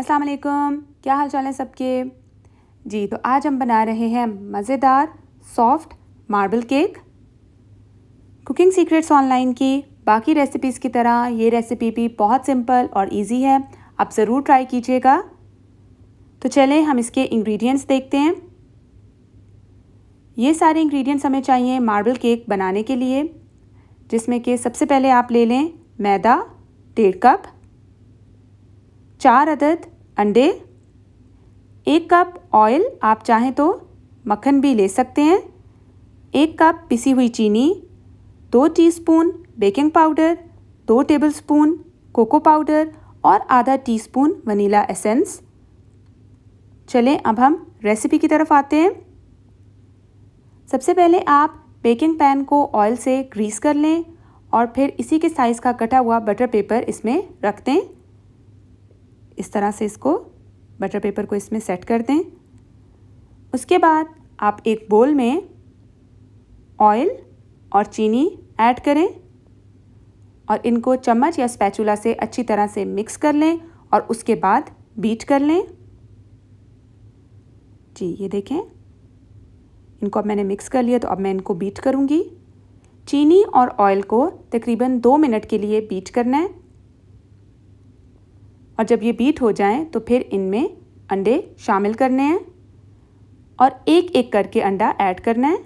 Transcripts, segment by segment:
अस्सलाम वालेकुम क्या हाल चाल है सबके जी तो आज हम बना रहे हैं मज़ेदार soft marble cake cooking secrets online की बाकी रेसिपीज़ की तरह ये रेसिपी भी बहुत सिंपल और इजी है आप ज़रूर ट्राई कीजिएगा तो चलें हम इसके इंग्रेडिएंट्स देखते हैं ये सारे इंग्रेडिएंट्स हमें चाहिए मार्बल केक बनाने के लिए जिसमें कि सबसे पहले आप ले लें मैदा डेढ़ कप चार अदद अंडे एक कप ऑयल आप चाहें तो मक्खन भी ले सकते हैं एक कप पिसी हुई चीनी दो टीस्पून बेकिंग पाउडर दो टेबलस्पून कोको पाउडर और आधा टीस्पून वनीला एसेंस चलें अब हम रेसिपी की तरफ आते हैं सबसे पहले आप बेकिंग पैन को ऑयल से ग्रीस कर लें और फिर इसी के साइज़ का कटा हुआ बटर पेपर इसमें रख दें इस तरह से इसको बटर पेपर को इसमें सेट कर दें उसके बाद आप एक बोल में ऑयल और चीनी ऐड करें और इनको चम्मच या स्पैचुला से अच्छी तरह से मिक्स कर लें और उसके बाद बीट कर लें जी ये देखें इनको अब मैंने मिक्स कर लिया तो अब मैं इनको बीट करूँगी चीनी और ऑयल को तकरीबन दो मिनट के लिए बीट करना है और जब ये बीट हो जाएं तो फिर इनमें अंडे शामिल करने हैं और एक एक करके अंडा ऐड करना है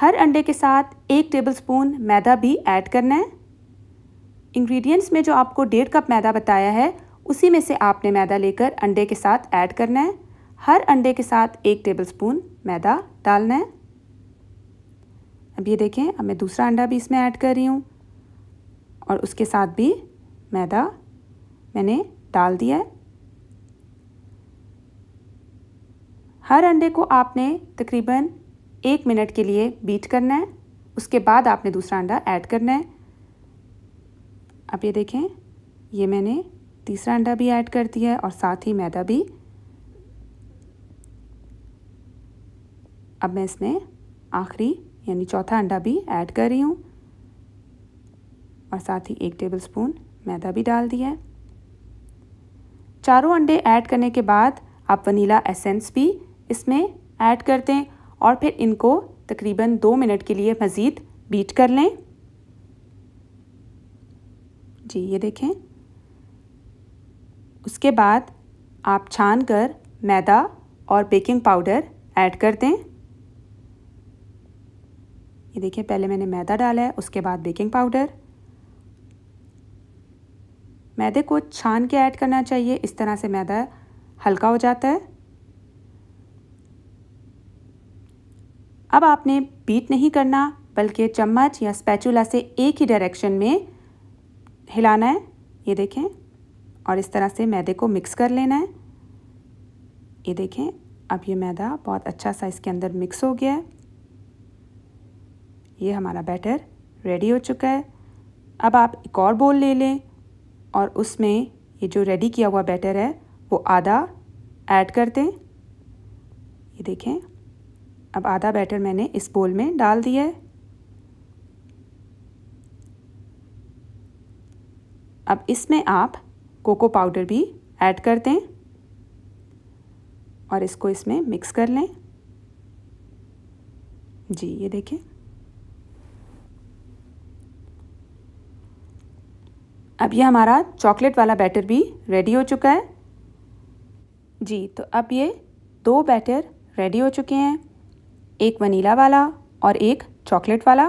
हर अंडे के साथ एक टेबलस्पून मैदा भी ऐड करना है इंग्रेडिएंट्स में जो आपको डेढ़ कप मैदा बताया है उसी में से आपने मैदा लेकर अंडे के साथ ऐड करना है हर अंडे के साथ एक टेबलस्पून मैदा डालना है अब ये देखें अब मैं दूसरा अंडा भी इसमें ऐड कर रही हूँ और उसके साथ भी मैदा मैंने डाल दिया है हर अंडे को आपने तकरीबन एक मिनट के लिए बीट करना है उसके बाद आपने दूसरा अंडा ऐड करना है अब ये देखें ये मैंने तीसरा अंडा भी ऐड कर दिया है और साथ ही मैदा भी अब मैं इसमें आखिरी यानी चौथा अंडा भी ऐड कर रही हूँ और साथ ही एक टेबल स्पून मैदा भी डाल दिया है चारों अंडे ऐड करने के बाद आप वनीला एसेंस भी इसमें ऐड कर दें और फिर इनको तकरीबन दो मिनट के लिए मज़ीद बीट कर लें जी ये देखें उसके बाद आप छान कर मैदा और बेकिंग पाउडर ऐड कर दें ये देखिए पहले मैंने मैदा डाला है उसके बाद बेकिंग पाउडर मैदे को छान के ऐड करना चाहिए इस तरह से मैदा हल्का हो जाता है अब आपने बीट नहीं करना बल्कि चम्मच या स्पैचुला से एक ही डायरेक्शन में हिलाना है ये देखें और इस तरह से मैदे को मिक्स कर लेना है ये देखें अब ये मैदा बहुत अच्छा सा इसके अंदर मिक्स हो गया है ये हमारा बैटर रेडी हो चुका है अब आप एक और बोल ले लें और उसमें ये जो रेडी किया हुआ बैटर है वो आधा ऐड कर दें ये देखें अब आधा बैटर मैंने इस बोल में डाल दिया है अब इसमें आप कोको पाउडर भी ऐड कर दें और इसको इसमें मिक्स कर लें जी ये देखें अब ये हमारा चॉकलेट वाला बैटर भी रेडी हो चुका है जी तो अब ये दो बैटर रेडी हो चुके हैं एक वनीला वाला और एक चॉकलेट वाला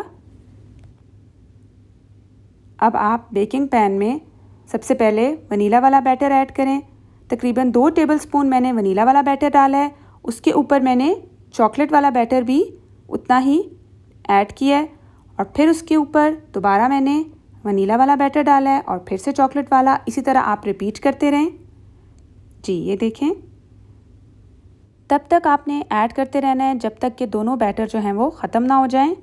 अब आप बेकिंग पैन में सबसे पहले वनीला वाला बैटर ऐड करें तकरीबन दो टेबलस्पून मैंने वनीला वाला बैटर डाला है उसके ऊपर मैंने चॉकलेट वाला बैटर भी उतना ही ऐड किया है और फिर उसके ऊपर दोबारा मैंने वनीला वाला बैटर डाला है और फिर से चॉकलेट वाला इसी तरह आप रिपीट करते रहें जी ये देखें तब तक आपने ऐड करते रहना है जब तक कि दोनों बैटर जो हैं वो ख़त्म ना हो जाएं।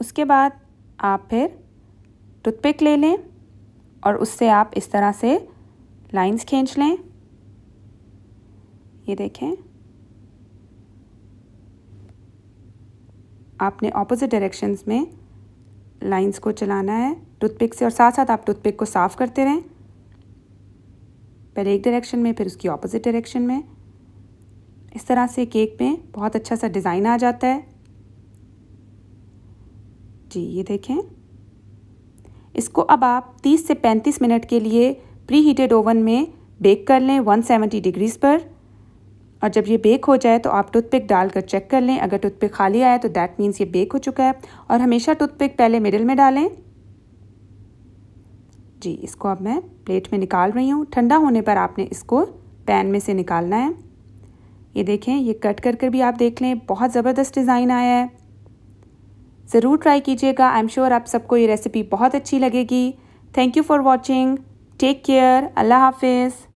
उसके बाद आप फिर टूथपिक ले लें और उससे आप इस तरह से लाइंस खींच लें ये देखें आपने ऑपोजिट डायरेक्शंस में लाइंस को चलाना है टूथपिक से और साथ साथ आप टूथपिक को साफ़ करते रहें पहले एक डायरेक्शन में फिर उसकी ऑपोजिट डायरेक्शन में इस तरह से केक में बहुत अच्छा सा डिज़ाइन आ जाता है जी ये देखें इसको अब आप 30 से 35 मिनट के लिए प्री हीटेड ओवन में बेक कर लें 170 डिग्रीज़ पर और जब ये बेक हो जाए तो आप टूथपिक डालकर चेक कर लें अगर टूथपिक खाली आया तो दैट मीन्स ये बेक हो चुका है और हमेशा टूथपिक पहले मिडिल में डालें जी इसको अब मैं प्लेट में निकाल रही हूँ ठंडा होने पर आपने इसको पैन में से निकालना है ये देखें ये कट कर कर भी आप देख लें बहुत ज़बरदस्त डिज़ाइन आया है ज़रूर ट्राई कीजिएगा आई एम श्योर आप सबको ये रेसिपी बहुत अच्छी लगेगी thank you for watching take care अल्लाह हाफिज़